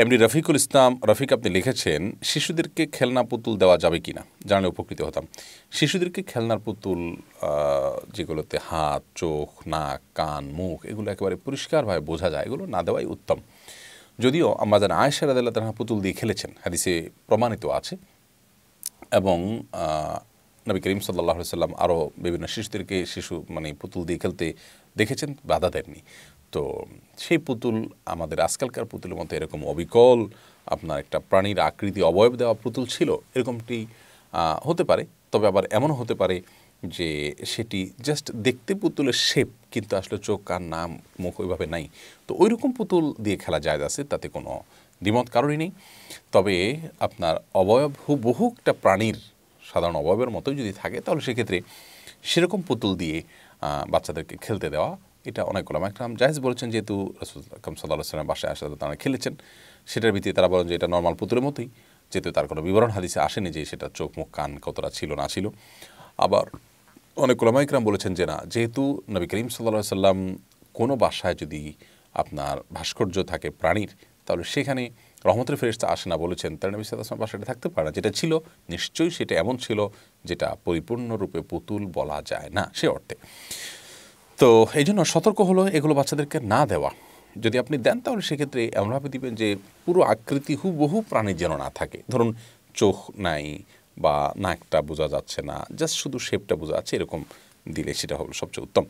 MD Rafiqul ইসলাম রফিক আপনি লিখেছেন শিশুদেরকে খেলনা পুতুল দেওয়া যাবে কি না জানলে উপকৃত হতাম শিশুদেরকে খেলনার পুতুল যেগুলোতে হাত চোখ নাক কান মুখ এগুলো একেবারে পরিষ্কারভাবে বোঝা যায় এগুলো না দেওয়াই উত্তম যদিও আমাদের আয়েশা রাদাল্লাহ তাহা পুতুল দিয়ে খেলেছেন হাদিসে প্রমাণিত আছে এবং নবী করিম সাল্লাহ সাল্লাম আরও বিভিন্ন শিশুদেরকে শিশু মানে পুতুল দিয়ে খেলতে দেখেছেন বাধা দেননি তো সেই পুতুল আমাদের আজকালকার পুতুলের মতো এরকম অবিকল আপনার একটা প্রাণীর আকৃতি অবয়ব দেওয়া পুতুল ছিল এরকমটি হতে পারে তবে আবার এমনও হতে পারে যে সেটি জাস্ট দেখতে পুতুলের শেপ কিন্তু আসলে চোখ কার নাম মুখ ওইভাবে নাই তো ওই রকম পুতুল দিয়ে খেলা যায় আছে তাতে কোনো দ্বিমত কারণই নেই তবে আপনার অবয়ব একটা প্রাণীর সাধারণ অভাবের মতোই যদি থাকে তাহলে সেক্ষেত্রে সেরকম পুতুল দিয়ে বাচ্চাদেরকে খেলতে দেওয়া এটা অনেক গোলাম একরাম জাহেজ বলেছেন যেহেতু রসুলাম সাল্লাহ সাল্লাম বাসায় আসা তারা খেলেছেন সেটার ভিত্তিতে তারা বলেন যে এটা নর্মাল পুতুলের মতোই যেহেতু তার কোনো বিবরণ হাদিসে আসেনি যে সেটা চোখ মুখ কান কতটা ছিল না ছিল আবার অনেক ইকরাম বলেছেন যে না যেহেতু নবী করিম সাল্লাহ সাল্লাম কোনো বাসায় যদি আপনার ভাস্কর্য থাকে প্রাণীর তাহলে সেখানে রহমতের ফেরিস্তা আসে না বলেছেন তার নবী সাল্লাম বাসাটা থাকতে পারে না যেটা ছিল নিশ্চয়ই সেটা এমন ছিল যেটা পরিপূর্ণরূপে পুতুল বলা যায় না সে অর্থে তো এই জন্য সতর্ক হলো এগুলো বাচ্চাদেরকে না দেওয়া যদি আপনি দেন তাহলে সেক্ষেত্রে এমনভাবে দিবেন যে পুরো আকৃতি হুবহু প্রাণী যেন না থাকে ধরুন চোখ নাই বা নাকটা বোঝা যাচ্ছে না জাস্ট শুধু শেপটা বোঝা যাচ্ছে এরকম দিলে সেটা হলো সবচেয়ে উত্তম